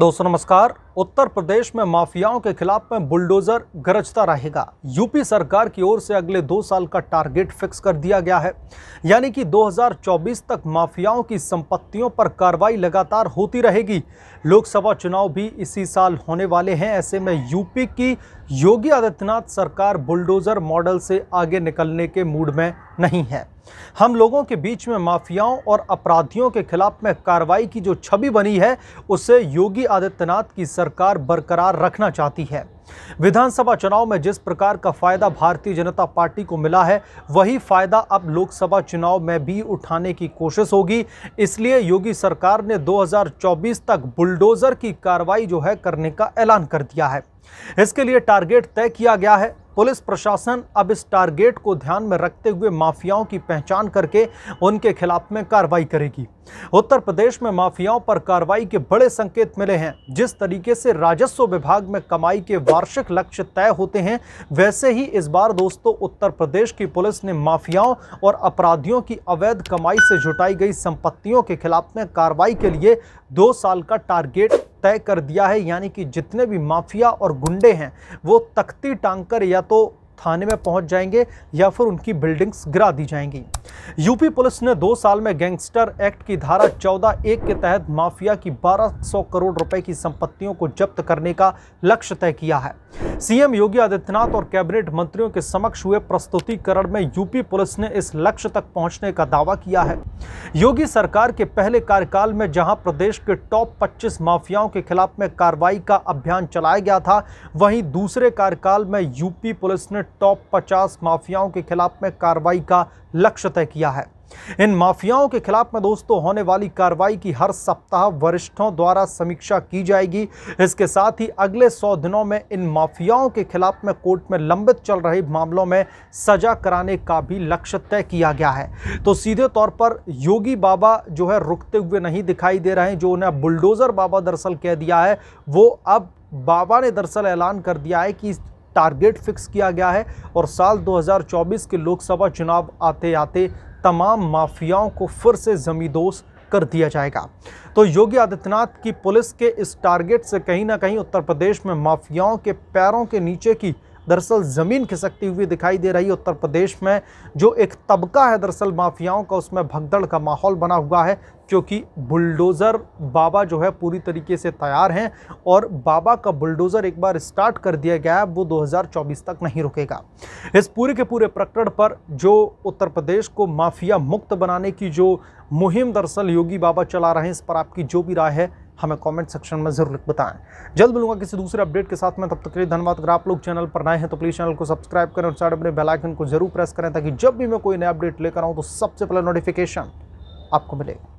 दोस्तों नमस्कार उत्तर प्रदेश में माफियाओं के खिलाफ में बुलडोजर गरजता रहेगा यूपी सरकार की ओर से अगले दो साल का टारगेट फिक्स कर दिया गया है यानी कि 2024 तक माफियाओं की संपत्तियों पर कार्रवाई लगातार होती रहेगी लोकसभा चुनाव भी इसी साल होने वाले हैं ऐसे में यूपी की योगी आदित्यनाथ सरकार बुलडोजर मॉडल से आगे निकलने के मूड में नहीं है हम लोगों के बीच में माफियाओं और अपराधियों के खिलाफ में कार्रवाई की जो छवि बनी है उसे योगी आदित्यनाथ की सरकार बरकरार रखना चाहती है विधानसभा चुनाव में जिस प्रकार का फायदा भारतीय जनता पार्टी को मिला है वही फायदा अब लोकसभा चुनाव में भी उठाने की कोशिश होगी इसलिए योगी सरकार ने 2024 तक बुलडोजर की कार्रवाई जो है करने का ऐलान कर दिया है इसके लिए टारगेट तय किया गया है पुलिस प्रशासन अब इस टारगेट को ध्यान में रखते हुए माफियाओं की पहचान करके उनके खिलाफ में कार्रवाई करेगी उत्तर प्रदेश में माफियाओं पर कार्रवाई के बड़े संकेत मिले हैं जिस तरीके से राजस्व विभाग में कमाई के वार्षिक लक्ष्य तय होते हैं वैसे ही इस बार दोस्तों उत्तर प्रदेश की पुलिस ने माफियाओं और अपराधियों की अवैध कमाई से जुटाई गई संपत्तियों के खिलाफ में कार्रवाई के लिए दो साल का टारगेट तय कर दिया है यानी कि जितने भी माफिया और गुंडे हैं वो तख्ती टांग या तो थाने में पहुंच जाएंगे या फिर उनकी बिल्डिंग्स गिरा दी जाएंगी यूपी पुलिस ने दो साल में गैंगस्टर एक्ट की धारा चौदह एक के तहत माफिया की 1200 करोड़ रुपए की संपत्तियों को जब्त करने का लक्ष्य तय किया है सीएम योगी आदित्यनाथ और कैबिनेट मंत्रियों के समक्ष हुए प्रस्तुतिकरण में यूपी पुलिस ने इस लक्ष्य तक पहुंचने का दावा किया है योगी सरकार के पहले कार्यकाल में जहां प्रदेश के टॉप पच्चीस माफियाओं के खिलाफ में कार्रवाई का अभियान चलाया गया था वहीं दूसरे कार्यकाल में यूपी पुलिस ने टॉप 50 माफियाओं के खिलाफ में कार्रवाई का लक्ष्य तय किया है इन माफियाओं के खिलाफ में दोस्तों होने वाली कार्रवाई की हर सप्ताह वरिष्ठों द्वारा समीक्षा की जाएगी इसके साथ ही अगले सौ दिनों में इन माफियाओं के खिलाफ में कोर्ट में लंबित चल रहे मामलों में सजा कराने का भी लक्ष्य तय किया गया है तो सीधे तौर पर योगी बाबा जो है रुकते हुए नहीं दिखाई दे रहे जो उन्हें बुलडोजर बाबा दरअसल कह दिया है वो अब बाबा ने दरअसल ऐलान कर दिया है कि टारगेट फिक्स किया गया है और साल 2024 के लोकसभा चुनाव आते आते तमाम माफियाओं को फिर से जमींदोज कर दिया जाएगा तो योगी आदित्यनाथ की पुलिस के इस टारगेट से कहीं ना कहीं उत्तर प्रदेश में माफियाओं के पैरों के नीचे की दरअसल ज़मीन खिसकती हुई दिखाई दे रही है उत्तर प्रदेश में जो एक तबका है दरअसल माफियाओं का उसमें भगदड़ का माहौल बना हुआ है क्योंकि बुलडोज़र बाबा जो है पूरी तरीके से तैयार हैं और बाबा का बुलडोज़र एक बार स्टार्ट कर दिया गया है वो 2024 तक नहीं रुकेगा इस पूरे के पूरे प्रकरण पर जो उत्तर प्रदेश को माफिया मुक्त बनाने की जो मुहिम दरअसल योगी बाबा चला रहे हैं इस पर आपकी जो भी राय है हमें कमेंट सेक्शन में ज़रूर बताएं जल्द मिलूंगा किसी दूसरे अपडेट के साथ में तब तक के लिए धन्यवाद अगर आप लोग चैनल पर नए हैं तो प्लीज़ चैनल को सब्सक्राइब करें और साइड अपने बेलाइकन को जरूर प्रेस करें ताकि जब भी मैं कोई नया अपडेट लेकर आऊँ तो सबसे पहला नोटिफिकेशन आपको मिलेगा